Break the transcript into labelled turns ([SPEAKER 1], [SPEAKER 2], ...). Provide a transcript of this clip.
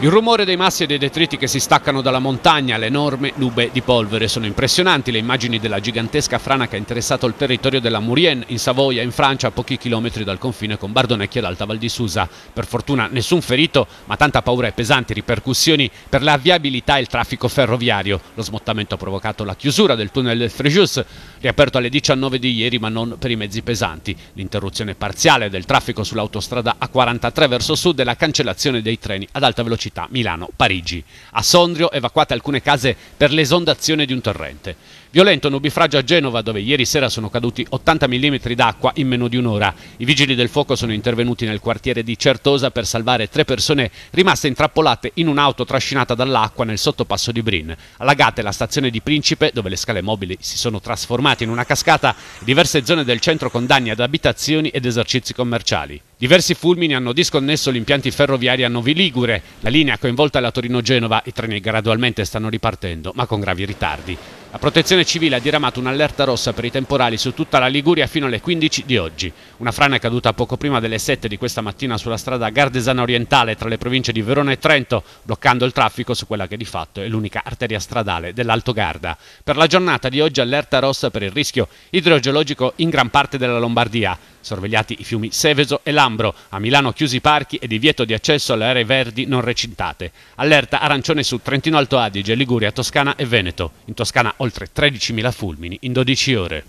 [SPEAKER 1] Il rumore dei massi e dei detriti che si staccano dalla montagna, l'enorme nube di polvere sono impressionanti, le immagini della gigantesca frana che ha interessato il territorio della Murienne in Savoia, in Francia, a pochi chilometri dal confine con Bardonecchia e Alta Val di Susa. Per fortuna nessun ferito, ma tanta paura e pesanti ripercussioni per la viabilità e il traffico ferroviario. Lo smottamento ha provocato la chiusura del tunnel del Fréjus, riaperto alle 19 di ieri ma non per i mezzi pesanti. L'interruzione parziale del traffico sull'autostrada A43 verso sud e la cancellazione dei treni ad alta velocità città, Milano, Parigi. A Sondrio evacuate alcune case per l'esondazione di un torrente. Violento nubifragio a Genova dove ieri sera sono caduti 80 mm d'acqua in meno di un'ora. I vigili del fuoco sono intervenuti nel quartiere di Certosa per salvare tre persone rimaste intrappolate in un'auto trascinata dall'acqua nel sottopasso di Brin. Allagate la stazione di Principe dove le scale mobili si sono trasformate in una cascata, diverse zone del centro con danni ad abitazioni ed esercizi commerciali. Diversi fulmini hanno disconnesso gli impianti ferroviari a Novi Ligure. La linea coinvolta è la Torino-Genova, i treni gradualmente stanno ripartendo, ma con gravi ritardi. La protezione civile ha diramato un'allerta rossa per i temporali su tutta la Liguria fino alle 15 di oggi. Una frana è caduta poco prima delle 7 di questa mattina sulla strada Gardesana Orientale tra le province di Verona e Trento, bloccando il traffico su quella che di fatto è l'unica arteria stradale dell'Alto Garda. Per la giornata di oggi allerta rossa per il rischio idrogeologico in gran parte della Lombardia. Sorvegliati i fiumi Seveso e Lambro, a Milano chiusi i parchi e divieto di accesso alle aree verdi non recintate. Allerta arancione su Trentino Alto Adige, Liguria, Toscana e Veneto. In Toscana oggi oltre 13.000 fulmini in 12 ore.